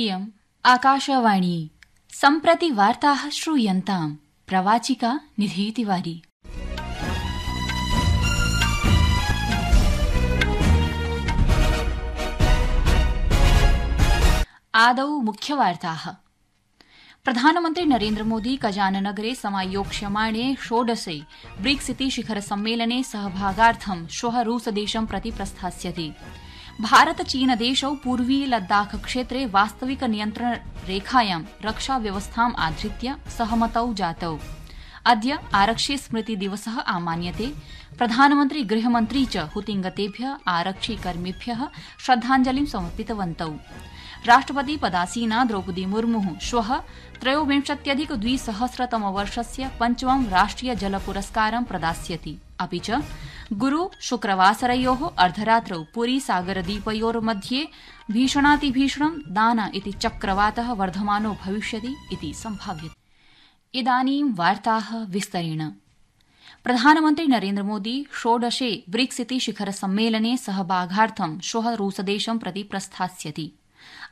इयम् आकाशवाणी सम्प्रति वार्ताः श्रूयन्ताम् प्रवाचिका निधी तिवारी आदौ मुख्यवार्ताः प्रधानमन्त्री नरेन्द्रमोदी कजाननगरे समायोक्ष्यमाणे षोडशे ब्रिक्स इति शिखरसम्मेलने सहभागार्थं श्व रूसदेशं प्रति प्रस्थास्यति भारत चीन देशौ पूर्वीय लद्दाख क्षेत्रे वास्तविक नियन्त्रण रेखायां रक्षा व्यवस्था आधृत्य सहमतौ जातौ अद्य आरक्षि स्मृति दिवस आमान्यते प्रधानमंत्री गृहमंत्री च हुतिङ्गतेभ्य आरक्षिकर्मिभ्य श्रद्धाञ्जलिं समर्पितवन्तौ राष्ट्रपति पदासीना द्रौपदी मुर्मू श्व त्रयोविंशत्यधिक द्विसहस्रतमवर्षस्य पञ्चमं राष्ट्रिय जल पुरस्कारं प्रदास्यति अपि च गुरु शुक्रवासरयोः अर्धरात्रौ पुरी सागरद्वीपयोर्मध्ये भीषणातिभीषणं दाना इति चक्रवातः वर्धमानो भविष्यति इति सम्भाव्यते इदानीं वार्ताः विस्तरेण प्रधानमन्त्री नरेन्द्रमोदी षोडशे ब्रिक्स इति शिखर सम्मेलने सहभागार्थं श्व रूसदेशं प्रति प्रस्थास्यति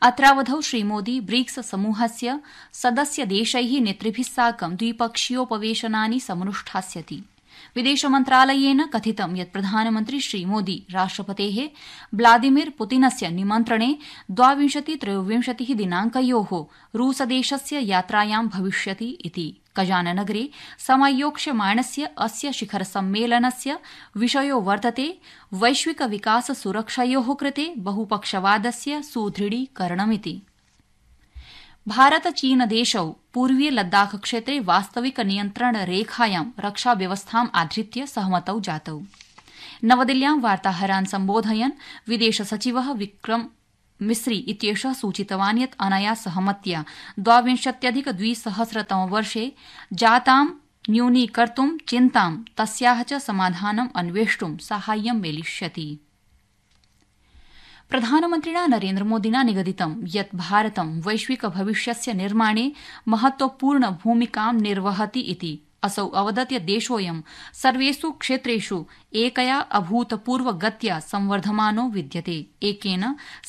अत्रावधौ श्रीमोदी ब्रिक्स समूहस्य सदस्यदेशै नेतृभिः साकं द्विपक्षीयोपवेशनानि समनुष्ठास्यति विदेश मंत्रालय कथित ये प्रधानमंत्री श्री मोदी राष्ट्रपते व्लादिमिर पुतिनस्य निमन्त्रणे द्वाविंशति त्रयोविंशति रूस देश यात्रायां भविष्यति कजान नगरे समायोक्ष्यमाणस्य अस्य शिखर सम्मेलनस्य विषयो वर्तते वैश्विक विकास सुरक्षयो कृते बहुपक्षवादस्य सुदृढीकरणमिति भारत चीन देशौ पूर्वीय लद्दाख क्षेत्रे वास्तविक नियंत्रण रेखायां रक्षा रक्षाव्यवस्थाम् आधृत्य सहमतौ जातौ नवदिल्ल्यां वार्ताहरान् सम्बोधयन् विदेश सचिव विक्रम मिस्री इत्येष सूचितवान् यत् अनया सहमत्या द्वाविंशत्यधिक वर्षे जातां न्यूनीकर्तुं चिन्तां तस्याः च समाधानम् अन्वेष्टुं साहाय्यं मेलिष्यति प्रधानमन्त्रिणा नरेन्द्रमोदिना निगदितं यत् भारतं वैश्विक भविष्यस्य निर्माणे महत्वपूर्ण भूमिकां निर्वहति इति असौ अवदत् यत् देशोऽयं सर्वेष् क्षेत्रेष् एकया अभूतपूर्वगत्या संवर्धमानो विद्यते एकेन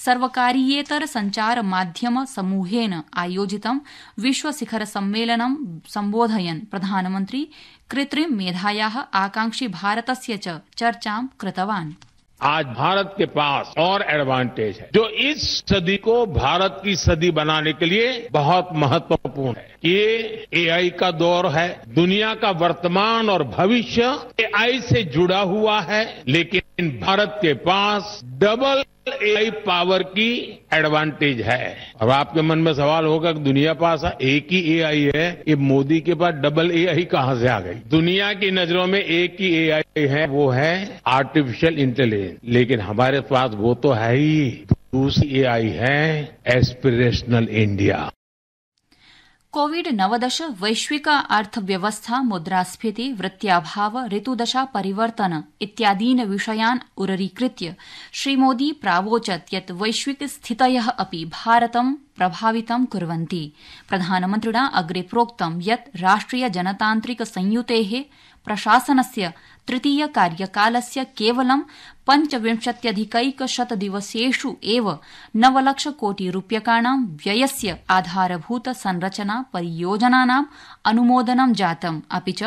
सर्वकारीयेतर संचार माध्यम समूहेन आयोजितं विश्व शिखर सम्बोधयन् प्रधानमन्त्री कृत्रिम मेधाया आकांक्षी भारतस्य च चर्चां कृतवान् आज भारत के पास और एडवांटेज है जो इस सदी को भारत की सदी बनाने के लिए बहुत महत्वपूर्ण है ये एआई का दौर है दुनिया का वर्तमान और भविष्य एआई से जुड़ा हुआ है लेकिन भारत के पास डबल एआई पावर की एडवांटेज है अब आपके मन में सवाल होगा कि दुनिया पास एक ही एआई है ये मोदी के पास डबल एआई कहां से आ गई दुनिया की नजरों में एक ही एआई है वो है आर्टिफिशियल इंटेलिजेंस लेकिन हमारे पास वो तो है ही दूसरी एआई है एस्पिरेशनल इंडिया कोविड नवदश वैश्विक अर्थव्यवस्था मुद्रास्फीति वृत्याभाव ऋतुदशा परिवर्तन इत्यादीन विषयान उररीकृत्य मोदी प्रावोचत यत वैश्विक स्थितय अपि भारतं प्रभावितं कुर्वन्ति प्रधानमन्त्रिणा अग्रे प्रोक्तं यत् राष्ट्रिय जनतान्त्रिक संयुतेः प्रशासनस्य तृतीय कार्यकालस्य केवलं पञ्चविंशत्यधिकैकशतदिवसेष् एव नवलक्ष कोटिरूप्यकाणां व्ययस्य आधारभूत संरचना परियोजनानाम् अनुमोदनं जातम् अपि च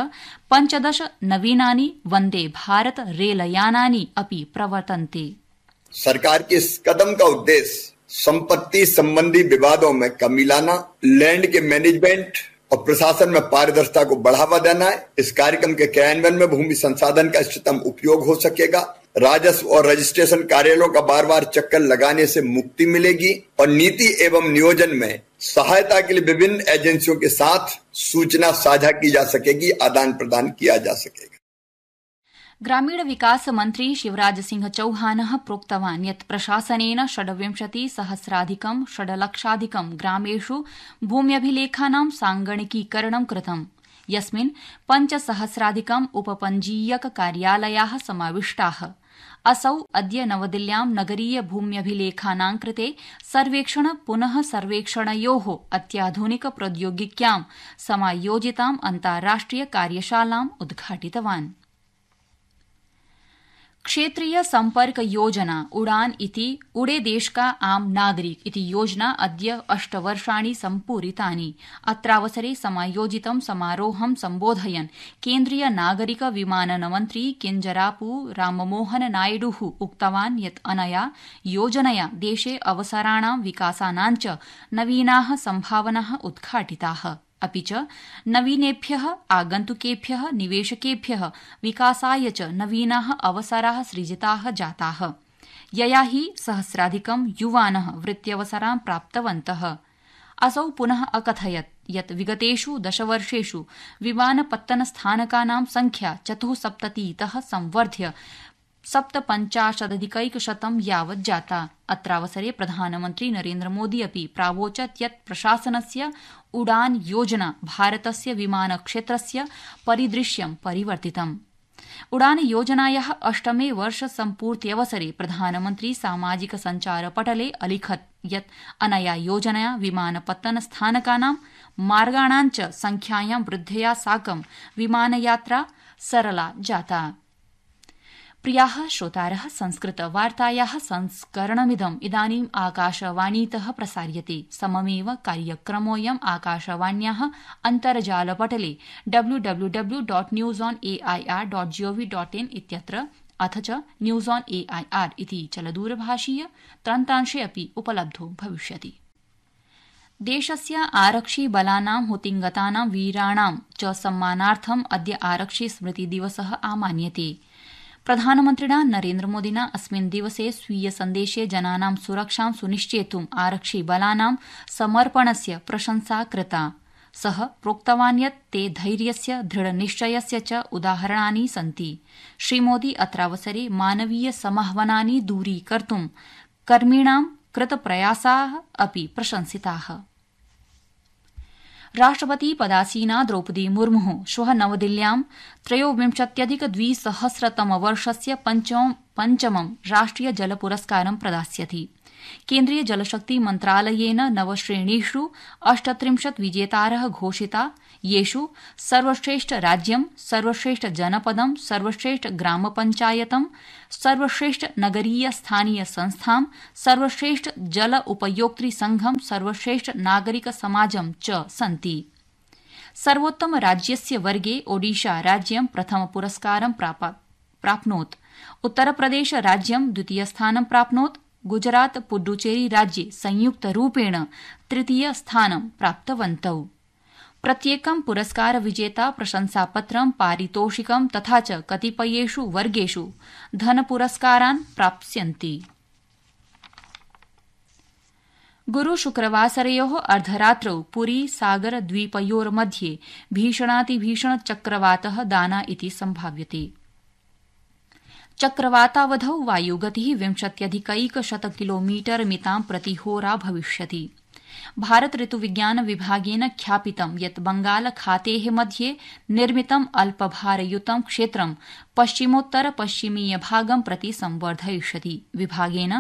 पञ्चदश नवीनानि वन्दे भारत रेलयानानि अपि प्रवर्तन्ते सरकार के इस कदम का उद्देश्य संपत्ति संबंधी विवादों में कमी लाना लैंड के मैनेजमेंट और प्रशासन में पारदर्शिता को बढ़ावा देना है इस कार्यक्रम के क्रियान्वयन में भूमि संसाधन का इष्टतम उपयोग हो सकेगा राजस्व और रजिस्ट्रेशन कार्यालयों का बार बार चक्कर लगाने से मुक्ति मिलेगी और नीति एवं नियोजन में सहायता के लिए विभिन्न एजेंसियों के साथ सूचना साझा की जा सकेगी आदान प्रदान किया जा सकेगा ग्रामीण विकास मंत्री शिवराज सिंह चौहान प्रोक्तवान यत् प्रशासनेन षड्विंशति सहस्राधिकं षड्लक्षाधिकं ग्रामेष् भूम्यभिलेखा साङ्गणकीकरणं कृतम् यस्मिन् पञ्चसहस्राधिकम् कार्यालया सविष्टा असौ अद्य नवदिल्ल्यां नगरीय भूम्यभिलेखानां कृते सर्वेक्षण पुनः सर्वेक्षणयो अत्याधुनिक प्रौद्योगिक्यां समायोजितां अन्ताराष्ट्रिय कार्यशालाम् उद्घाटितवान् क्षेत्रीय संपर्क योजना उड़ान इति उड़े देश का आम नागरिक इति योजना अद्य अष्टवर्षाणि सम्पूरितानि अत्रावसरे समायोजितं समारोहं सम्बोधयन् केन्द्रीय नागरिक विमानन मन्त्री किञ्जरापू राममोहन नायडू उक्तवान् यत् अनया योजनया देशे अवसराणां विकासानाञ्च नवीना सम्भावना उद्घाटिता अपि च नवीनेभ्य आगन्तुकेभ्य निवेशकेभ्य विकासाय च नवीना अवसरा सृजिता जाता यया हि सहस्राधिकं युवान वृत्त्यवसरां प्राप्तवन्त असौ पुनः अकथयत् यत् विगतेषु दशवर्षेषु विमानपत्तनस्थानकानां संख्या चतुःसप्ततितः संवर्ध्य सप्तपञ्चाशदधिकैकशतं यावत् जाता अत्रावसरे प्रधानमन्त्री नरेन्द्रमोदी अपि प्रावोचत् यत् प्रशासनस्य उडान योजना विमान क्षेत्र परिदृश्य परिवर्तितम् उडान योजनाया अष्टमे वर्ष सम्पूर्त्यवसरे प्रधानमंत्री सामाजिक संचार पटले अलिखत यत् अनया योजनया विमानपत्तन स्थानकानां मार्गाणां च संख्यायां वृद्धया साकं विमानयात्रा सरला जाता प्रिया प्रियाः श्रोतारः संस्कृतवार्तायाः संस्करणमिदम् इदानीम् आकाशवाणीतः प्रसार्यते सममेव कार्यक्रमोऽयम् आकाशवाण्याः अन्तर्जालपटले W W W dot news on A I R dot gov dot in इत्यत्र अथ च न्यूस् आन् ए ऐ आर् इति चलदूरभाषीय त्रन्तांशे अपि उपलब्धो भविष्यति देशस्य आरक्षिबलानां हुतिङ्गतानां वीराणां च सम्मानार्थम् अद्य आरक्षि स्मृतिदिवसः आमान्यते प्रधानमन्त्रिणा नरेन्द्रमोदिना अस्मिन् दिवसे स्वीय सन्देशे जनानां सुरक्षां सुनिश्चेतुम् आरक्षिबलानां समर्पणस्य प्रशंसा कृता सः प्रोक्तवान् यत् ते धैर्यस्य दृढनिश्चयस्य च उदाहरणानि सन्ति श्रीमोदी अत्रावसरे मानवीय समाह्वनानि दूरीकर्तुं कर्मिणां कृतप्रयासाः अपि प्रशंसिताः राष्ट्रपति पदासीना द्रौपदी मुर्मू श्वः नवदिल्ल्यां त्रयोविंशत्यधिक द्विसहस्रतमवर्षस्य पञ्चमं राष्ट्रिय जल पुरस्कारं प्रदास्यति केन्द्रीय जलशक्ति मन्त्रालयेन नवश्रेणीष् अष्टत्रिंशत् विजेतार घोषिता येष् सर्वश्रेष्ठ राज्यं सर्वश्रेष्ठ जनपदं सर्वश्रेष्ठ ग्राम पञ्चायतं सर्वश्रेष्ठ नगरीय स्थानीय संस्थां सर्वश्रेष्ठ जल उपयोक्तृ संघं सर्वश्रेष्ठ नागरिक समाजं च सन्ति सर्वोत्तम राज्यस्य वर्गे ओडिशा राज्यं प्रथम पुरस्कारं प्राप्नोत् उत्तरप्रदेश राज्यं द्वितीयस्थानं प्राप्नोत् गुजरात पुडुचेरी राज्ये संयुक्तरूपेण तृतीयस्थानं प्राप्तवन्तौ प्रत्येकं विजेता प्रशंसापत्रं पारितोषिकं तथा च कतिपयेषु वर्गेषु धनपुरस्कारान् प्राप्स्यन्ति गुरु शुक्रवासरयो अर्धरात्रौ पुरी सागर द्वीपयोर्मध्ये भीषणातिभीषण चक्रवात दाना इति सम्भाव्यते चक्रवातावधौ वायुगति विंशत्यधिकैकशत किलोमीटर मितां प्रतिहोरा भविष्यति भारत विज्ञान विभागेन ख्यापितं यत् बंगाल खाते मध्ये निर्मितं अल्पभारयुतं क्षेत्रं पश्चिमोत्तर पश्चिमीय भागं प्रति संवर्धयिष्यति विभागेन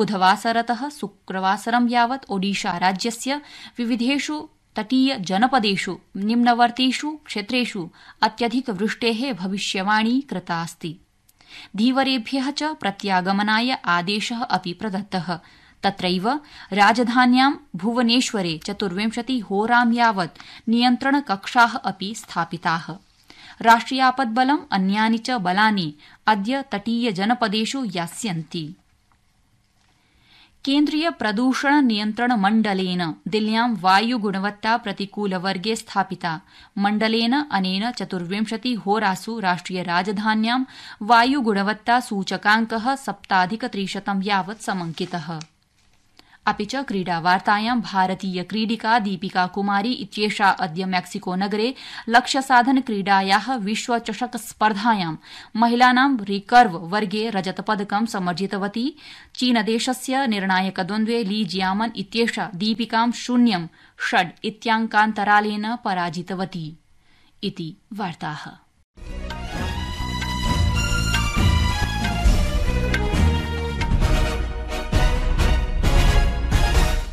बुधवासरत शुक्रवासरं यावत् ओडिशा राज्यस्य विविधेषु तटीय जनपदेषु निम्नवर्तीषु क्षेत्रेषु अत्यधिक वृष्टे भविष्यवाणी कृतास्ति धीवरेभ्य च प्रत्यागमनाय आदेश अपि प्रदत्त तत्रैव राजधान्यां भुवनेश्वरे होरां यावत् नियन्त्रणकक्षा अपि स्थापिता राष्ट्रियापद्बलम् अन्यानि च बलानि अद्य तटीयजनपदेषु यास्यन्ति केन्द्रीय प्रदूषण नियंत्रण मण्डलेन दिल्ल्यां वायु गुणवत्ता प्रतिकूल वर्गे स्थापिता मण्डलेन अनेन चतुर्विंशति होरासु राष्ट्रिय राजधान्यां वायु गुणवत्ता सूचकांक सप्ताधिक त्रिशतं यावत् समंकितः अपि च क्रीडावार्तायां भारतीय क्रीडिका दीपिका कुमारी इत्येषा अद्य मैक्सिकोनगरे लक्ष्यसाधनक्रीडाया विश्वचषक स्पर्धायां महिलानां रिकर्व वर्गे रजतपदकं समर्जितवती चीनदेशस्य निर्णायकद्वन्द्वे ली जियामन इत्येषा दीपिकां शून्यं षड् इत्याङ्कान्तरालेन पराजितवती इति वार्ताः